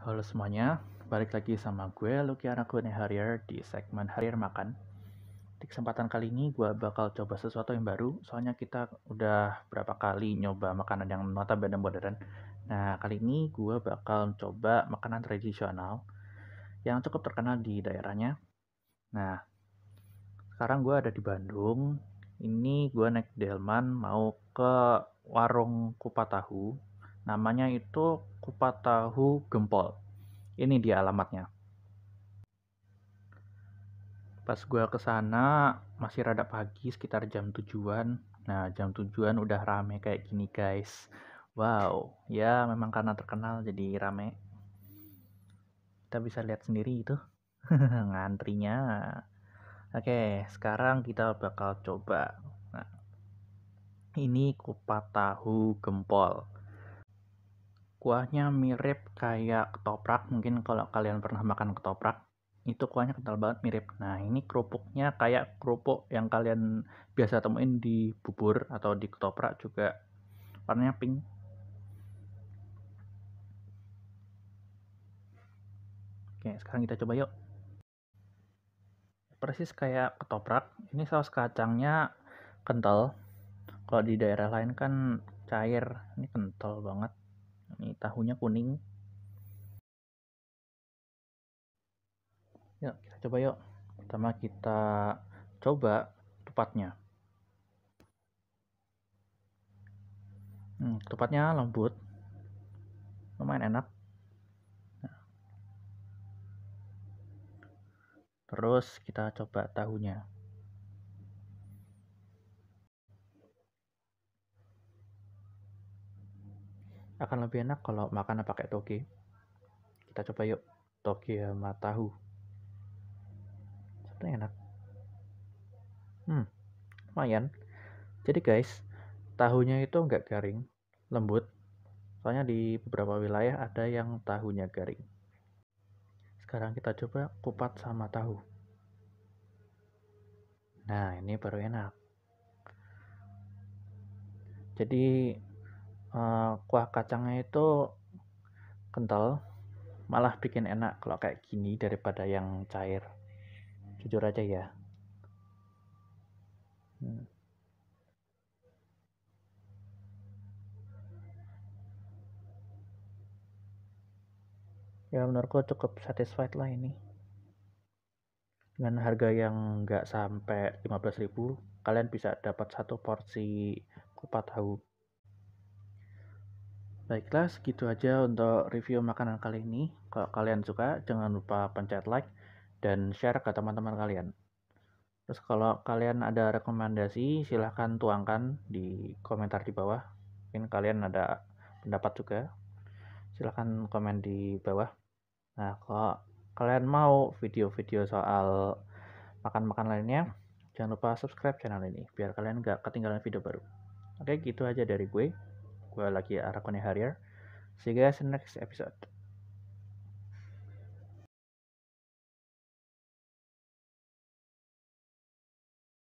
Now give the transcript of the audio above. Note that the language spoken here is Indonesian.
Halo semuanya, balik lagi sama gue Lucky Kune Harrier di segmen Harier Makan. Di kesempatan kali ini gue bakal coba sesuatu yang baru, soalnya kita udah berapa kali nyoba makanan yang notabene modern. Nah, kali ini gue bakal coba makanan tradisional yang cukup terkenal di daerahnya. Nah, sekarang gue ada di Bandung, ini gue naik delman mau ke warung kupat tahu Namanya itu kupat tahu gempol. Ini dia alamatnya. Pas gue kesana masih rada pagi sekitar jam tujuan. Nah jam tujuan udah rame kayak gini guys. Wow, ya memang karena terkenal jadi rame. Kita bisa lihat sendiri itu ngantrinya. Oke, sekarang kita bakal coba. Nah, ini kupat tahu gempol kuahnya mirip kayak ketoprak mungkin kalau kalian pernah makan ketoprak itu kuahnya kental banget mirip nah ini kerupuknya kayak kerupuk yang kalian biasa temuin di bubur atau di ketoprak juga warnanya pink oke sekarang kita coba yuk persis kayak ketoprak ini saus kacangnya kental kalau di daerah lain kan cair ini kental banget ini tahunya kuning. Yuk, kita coba yuk. Pertama kita coba tepatnya. Hmm, tepatnya lembut. Lumayan enak. Nah. Terus kita coba tahunya. akan lebih enak kalau makannya pakai toge. Kita coba yuk, toge sama tahu. Sebenernya enak. Hmm, lumayan. Jadi guys, tahunya itu enggak garing, lembut. Soalnya di beberapa wilayah ada yang tahunya garing. Sekarang kita coba kupat sama tahu. Nah, ini baru enak. Jadi Eh, kuah kacangnya itu kental malah bikin enak kalau kayak gini daripada yang cair jujur aja ya hmm. ya menurutku cukup satisfied lah ini dengan harga yang nggak sampai 15.000 kalian bisa dapat satu porsi kupat tahu Baiklah, segitu aja untuk review makanan kali ini. Kalau kalian suka, jangan lupa pencet like dan share ke teman-teman kalian. Terus kalau kalian ada rekomendasi, silahkan tuangkan di komentar di bawah. Mungkin kalian ada pendapat juga. Silahkan komen di bawah. Nah, kalau kalian mau video-video soal makan-makan lainnya, jangan lupa subscribe channel ini biar kalian gak ketinggalan video baru. Oke, gitu aja dari gue gue lagi Arakone Harrier. See you guys in next episode.